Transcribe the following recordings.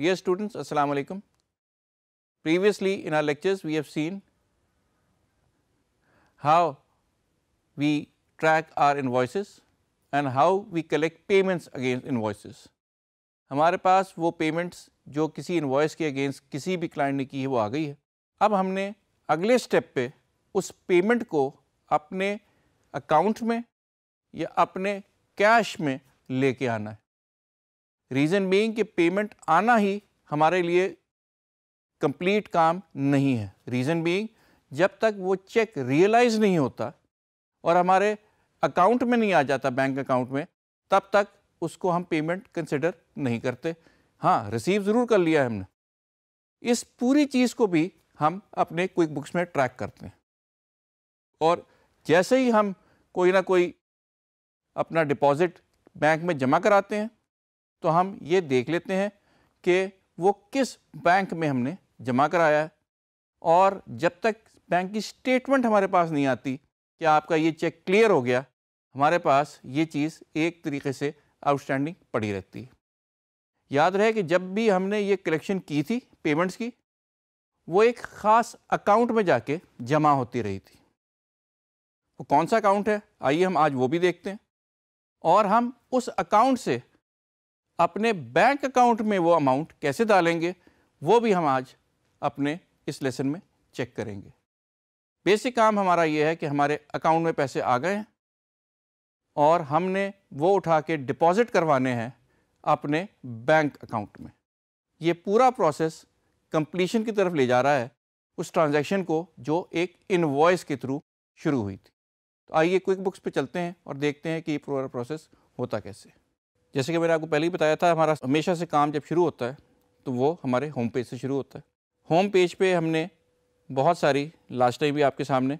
Dear students, Assalamu alaikum. Previously in our lectures we have seen how we track our invoices and how we collect payments against invoices. हमारे पास वो payments जो किसी invoice के against किसी भी client ने की है वो आ गई है अब हमने अगले step पे उस payment को अपने account में या अपने cash में लेके आना है रीज़न बीइंग कि पेमेंट आना ही हमारे लिए कंप्लीट काम नहीं है रीज़न बीइंग जब तक वो चेक रियलाइज़ नहीं होता और हमारे अकाउंट में नहीं आ जाता बैंक अकाउंट में तब तक उसको हम पेमेंट कंसिडर नहीं करते हाँ रिसीव ज़रूर कर लिया है हमने इस पूरी चीज़ को भी हम अपने क्विक बुक्स में ट्रैक करते हैं और जैसे ही हम कोई ना कोई अपना डिपॉज़िट बैंक में जमा कराते हैं तो हम ये देख लेते हैं कि वो किस बैंक में हमने जमा कराया है और जब तक बैंक की स्टेटमेंट हमारे पास नहीं आती कि आपका ये चेक क्लियर हो गया हमारे पास ये चीज़ एक तरीके से आउटस्टैंडिंग पड़ी रहती है याद रहे कि जब भी हमने ये कलेक्शन की थी पेमेंट्स की वो एक ख़ास अकाउंट में जाके जमा होती रही थी वो कौन सा अकाउंट है आइए हम आज वो भी देखते हैं और हम उस अकाउंट से अपने बैंक अकाउंट में वो अमाउंट कैसे डालेंगे वो भी हम आज अपने इस लेसन में चेक करेंगे बेसिक काम हमारा ये है कि हमारे अकाउंट में पैसे आ गए हैं और हमने वो उठा के डिपॉज़िट करवाने हैं अपने बैंक अकाउंट में ये पूरा प्रोसेस कंप्लीशन की तरफ ले जा रहा है उस ट्रांजैक्शन को जो एक इनवॉइस के थ्रू शुरू हुई थी तो आइए क्विक बुक्स पर चलते हैं और देखते हैं कि ये पूरा प्रोसेस होता कैसे जैसे कि मैंने आपको पहले ही बताया था हमारा हमेशा से काम जब शुरू होता है तो वो हमारे होम पेज से शुरू होता है होम पेज पे हमने बहुत सारी लास्ट टाइम भी आपके सामने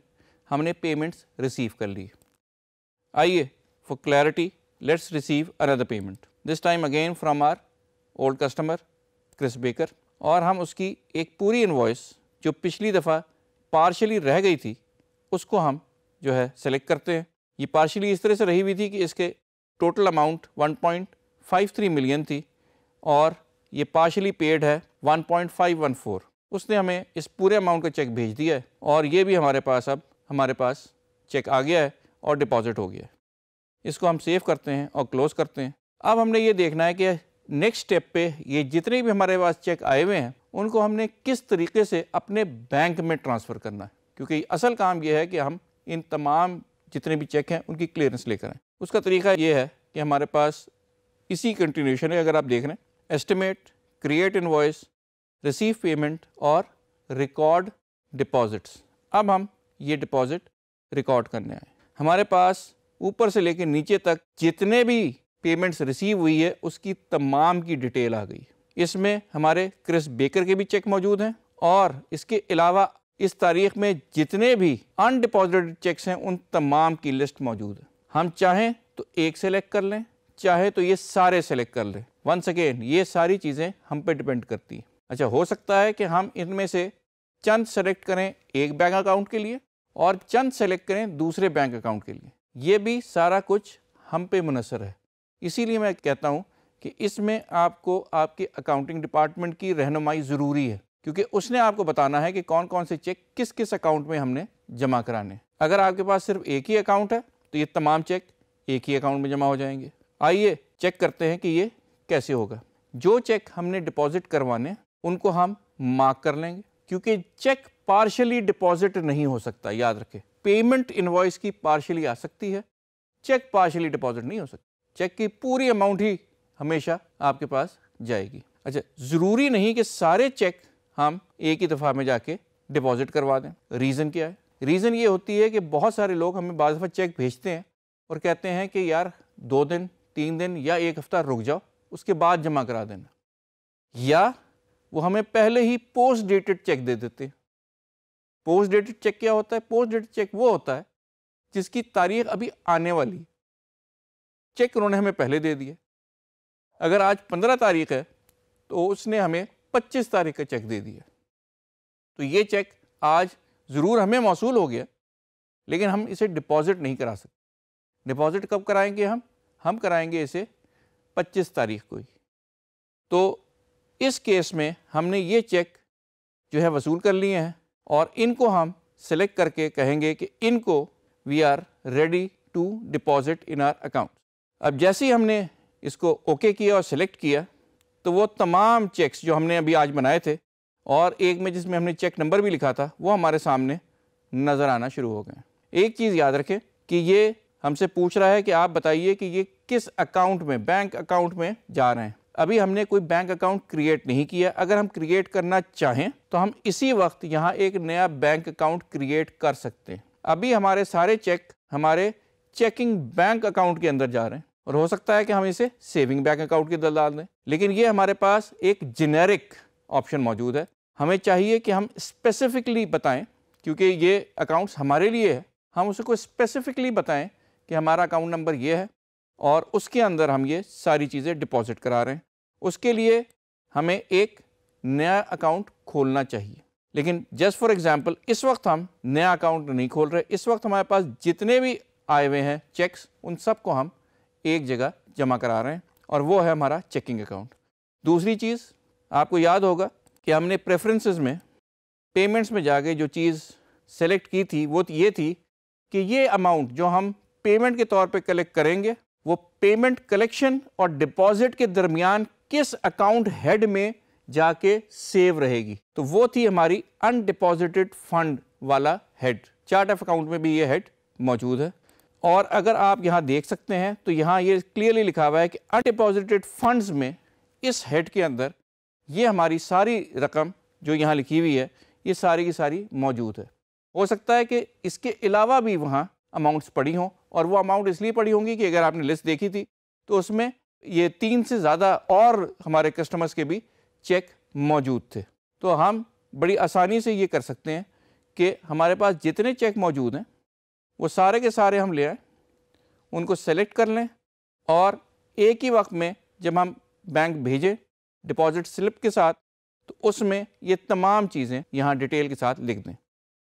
हमने पेमेंट्स रिसीव कर ली आइए for clarity let's receive another payment this time again from our old customer Chris Baker और हम उसकी एक पूरी इन्वॉइस जो पिछली दफ़ा पार्शली रह गई थी उसको हम जो है सेलेक्ट करते हैं ये पार्शली इस तरह से रही हुई थी कि इसके टोटल अमाउंट 1.53 मिलियन थी और ये पार्शली पेड है 1.514 उसने हमें इस पूरे अमाउंट का चेक भेज दिया है और ये भी हमारे पास अब हमारे पास चेक आ गया है और डिपॉजिट हो गया है इसको हम सेव करते हैं और क्लोज़ करते हैं अब हमने ये देखना है कि नेक्स्ट स्टेप पे ये जितने भी हमारे पास चेक आए हुए हैं उनको हमने किस तरीके से अपने बैंक में ट्रांसफ़र करना है क्योंकि असल काम यह है कि हम इन तमाम जितने भी चेक हैं उनकी क्लियरेंस लेकर आएँ उसका तरीका ये है कि हमारे पास इसी कंटिन्यूशन है अगर आप देख रहे हैं estimate create invoice receive payment और रिकॉर्ड डिपॉजिट्स अब हम ये डिपॉजिट रिकॉर्ड करने आए हमारे पास ऊपर से लेकर नीचे तक जितने भी पेमेंट्स रिसीव हुई है उसकी तमाम की डिटेल आ गई इसमें हमारे क्रिस बेकर के भी चेक मौजूद हैं और इसके अलावा इस तारीख में जितने भी अनडिपॉजिटेड चेक्स हैं उन तमाम की लिस्ट मौजूद है हम चाहें तो एक सेलेक्ट कर लें चाहे तो ये सारे सेलेक्ट कर लें वंस अगेन ये सारी चीज़ें हम पे डिपेंड करती हैं अच्छा हो सकता है कि हम इनमें से चंद सेलेक्ट करें एक बैंक अकाउंट के लिए और चंद सेलेक्ट करें दूसरे बैंक अकाउंट के लिए ये भी सारा कुछ हम पे मुनसर है इसीलिए मैं कहता हूँ कि इसमें आपको आपके अकाउंटिंग डिपार्टमेंट की रहनुमाई ज़रूरी है क्योंकि उसने आपको बताना है कि कौन कौन से चेक किस किस अकाउंट में हमने जमा कराने अगर आपके पास सिर्फ एक ही अकाउंट है तो ये तमाम चेक एक ही अकाउंट में जमा हो जाएंगे आइए चेक करते हैं कि ये कैसे होगा जो चेक हमने डिपॉजिट करवाने उनको हम मार्क कर लेंगे क्योंकि चेक पार्शली डिपॉजिट नहीं हो सकता याद रखें पेमेंट इन्वॉइस की पार्शली आ सकती है चेक पार्शली डिपॉजिट नहीं हो सकती चेक की पूरी अमाउंट ही हमेशा आपके पास जाएगी अच्छा ज़रूरी नहीं कि सारे चेक हम एक ही दफ़ा में जाके डिपॉजिट करवा दें रीज़न क्या है रीज़न ये होती है कि बहुत सारे लोग हमें बार दफ़ा चेक भेजते हैं और कहते हैं कि यार दो दिन तीन दिन या एक हफ़्ता रुक जाओ उसके बाद जमा करा देना या वो हमें पहले ही पोस्ट डेटेड चेक दे देते हैं पोस्ट डेटेड चेक क्या होता है पोस्ट डेटेड चेक वो होता है जिसकी तारीख अभी आने वाली चेक उन्होंने हमें पहले दे दिया अगर आज पंद्रह तारीख है तो उसने हमें पच्चीस तारीख का चेक दे दिया तो ये चेक आज ज़रूर हमें मौसू हो गया लेकिन हम इसे डिपॉज़िट नहीं करा सकते डिपॉज़िट कब कराएंगे हम हम कराएंगे इसे 25 तारीख को ही तो इस केस में हमने ये चेक जो है वसूल कर लिए हैं और इनको हम सेलेक्ट करके कहेंगे कि इनको we are ready to deposit in our account अब जैसे ही हमने इसको ओके okay किया और सेलेक्ट किया तो वो तमाम चेक्स जो हमने अभी आज बनाए थे और एक में जिसमें हमने चेक नंबर भी लिखा था वो हमारे सामने नज़र आना शुरू हो गए एक चीज़ याद रखें कि ये हमसे पूछ रहा है कि आप बताइए कि ये किस अकाउंट में बैंक अकाउंट में जा रहे हैं अभी हमने कोई बैंक अकाउंट क्रिएट नहीं किया अगर हम क्रिएट करना चाहें तो हम इसी वक्त यहाँ एक नया बैंक अकाउंट क्रिएट कर सकते हैं अभी हमारे सारे चेक हमारे चेकिंग बैंक अकाउंट के अंदर जा रहे हैं और हो सकता है कि हम इसे सेविंग बैंक अकाउंट की दर डाल दें लेकिन ये हमारे पास एक जेनेरिक ऑप्शन मौजूद है हमें चाहिए कि हम स्पेसिफिकली बताएं क्योंकि ये अकाउंट्स हमारे लिए है हम उसको स्पेसिफिकली बताएं कि हमारा अकाउंट नंबर ये है और उसके अंदर हम ये सारी चीज़ें डिपॉजिट करा रहे हैं उसके लिए हमें एक नया अकाउंट खोलना चाहिए लेकिन जस्ट फॉर एग्ज़ाम्पल इस वक्त हम नया अकाउंट नहीं खोल रहे इस वक्त हमारे पास जितने भी आए हुए हैं चेक्स उन सबको हम एक जगह जमा करा रहे हैं और वो है हमारा चेकिंग अकाउंट दूसरी चीज़ आपको याद होगा कि हमने प्रेफरेंसेस में पेमेंट्स में जाके जो चीज़ सेलेक्ट की थी वो ये थी कि ये अमाउंट जो हम पेमेंट के तौर पे कलेक्ट करेंगे वो पेमेंट कलेक्शन और डिपॉजिट के दरमियान किस अकाउंट हेड में जाके सेव रहेगी तो वो थी हमारी अनडिपॉजिटेड फंड वाला हेड चार्ट ऑफ अकाउंट में भी ये हेड मौजूद है और अगर आप यहाँ देख सकते हैं तो यहाँ ये क्लियरली लिखा हुआ है कि अनडिपॉजिटेड फंड्स में इस हेड के अंदर ये हमारी सारी रकम जो यहाँ लिखी हुई है ये सारी की सारी मौजूद है हो सकता है कि इसके अलावा भी वहाँ अमाउंट्स पड़ी हों और वो अमाउंट इसलिए पड़ी होंगी कि अगर आपने लिस्ट देखी थी तो उसमें ये तीन से ज़्यादा और हमारे कस्टमर्स के भी चेक मौजूद थे तो हम बड़ी आसानी से ये कर सकते हैं कि हमारे पास जितने चेक मौजूद हैं वो सारे के सारे हम ले आए उनको सेलेक्ट कर लें और एक ही वक्त में जब हम बैंक भेजें डिपॉजिट स्लिप के साथ तो उसमें ये तमाम चीज़ें यहाँ डिटेल के साथ लिख दें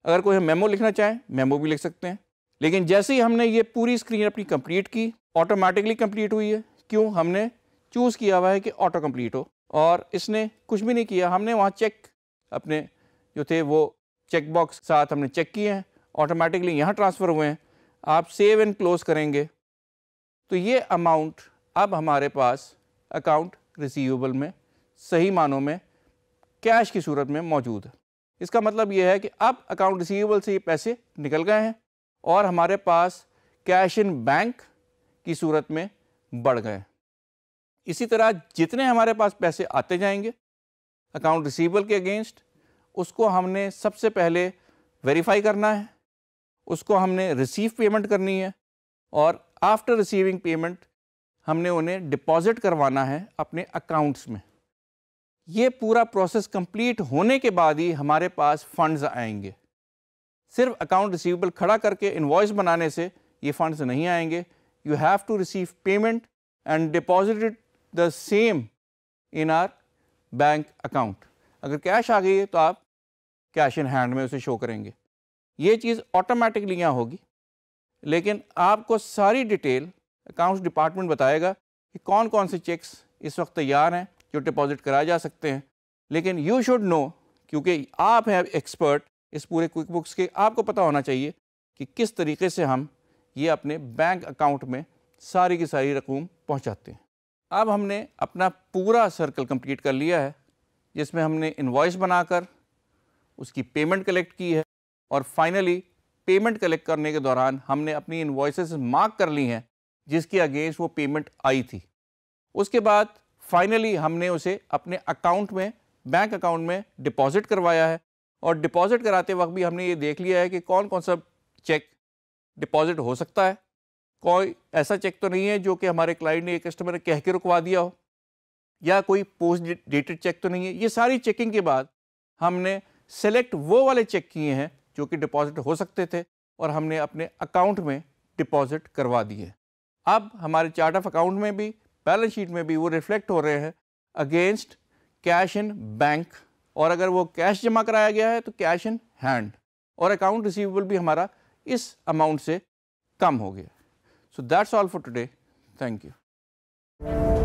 अगर कोई मेमो लिखना चाहें मेमो भी लिख सकते हैं लेकिन जैसे ही हमने ये पूरी स्क्रीन अपनी कंप्लीट की ऑटोमेटिकली कंप्लीट हुई है क्यों हमने चूज़ किया हुआ है कि ऑटो कंप्लीट हो और इसने कुछ भी नहीं किया हमने वहाँ चेक अपने जो थे वो चेक बॉक्स साथ हमने चेक किए हैं ऑटोमेटिकली यहाँ ट्रांसफ़र हुए हैं आप सेव एंड क्लोज करेंगे तो ये अमाउंट अब हमारे पास अकाउंट रिसीवेबल में सही मानों में कैश की सूरत में मौजूद है इसका मतलब ये है कि अब अकाउंट रिसीवेबल से ये पैसे निकल गए हैं और हमारे पास कैश इन बैंक की सूरत में बढ़ गए इसी तरह जितने हमारे पास पैसे आते जाएंगे अकाउंट रिसीवेबल के अगेंस्ट उसको हमने सबसे पहले वेरीफाई करना है उसको हमने रिसीव पेमेंट करनी है और आफ्टर रिसीविंग पेमेंट हमने उन्हें डिपॉजिट करवाना है अपने अकाउंट्स में ये पूरा प्रोसेस कंप्लीट होने के बाद ही हमारे पास फंड्स आएंगे सिर्फ अकाउंट रिसीवेबल खड़ा करके इन्वॉइस बनाने से ये फंड्स नहीं आएंगे you have to receive payment and deposited the same in our bank account अगर कैश आ गई है तो आप कैश इन हैंड में उसे शो करेंगे ये चीज़ ऑटोमेटिकली यहाँ होगी लेकिन आपको सारी डिटेल अकाउंट्स डिपार्टमेंट बताएगा कि कौन कौन से चेक्स इस वक्त तैयार हैं जो डिपॉजिट कराए जा सकते हैं लेकिन यू शुड नो क्योंकि आप हैं एक्सपर्ट इस पूरे क्विक बुक्स के आपको पता होना चाहिए कि किस तरीके से हम ये अपने बैंक अकाउंट में सारी की सारी रकूम पहुंचाते हैं अब हमने अपना पूरा सर्कल कंप्लीट कर लिया है जिसमें हमने इन्वाइस बनाकर उसकी पेमेंट कलेक्ट की है और फाइनली पेमेंट कलेक्ट करने के दौरान हमने अपनी इन्वॉइसेस मार्क कर ली हैं जिसके अगेंस्ट वो पेमेंट आई थी उसके बाद फाइनली हमने उसे अपने अकाउंट में बैंक अकाउंट में डिपॉजिट करवाया है और डिपॉजिट कराते वक्त भी हमने ये देख लिया है कि कौन कौन सा चेक डिपॉजिट हो सकता है कोई ऐसा चेक तो नहीं है जो कि हमारे क्लाइंट ने कस्टमर कह के रुकवा दिया हो या कोई पोस्ट डेटेड चेक तो नहीं है ये सारी चेकिंग के बाद हमने सेलेक्ट वो वाले चेक किए हैं जो कि डिपॉजिट हो सकते थे और हमने अपने अकाउंट में डिपॉजिट करवा दिए अब हमारे चार्ट ऑफ अकाउंट में भी बैलेंस शीट में भी वो रिफ्लेक्ट हो रहे हैं अगेंस्ट कैश इन बैंक और अगर वो कैश जमा कराया गया है तो कैश इन हैंड और अकाउंट रिसीवेबल भी हमारा इस अमाउंट से कम हो गया so that's all for today thank you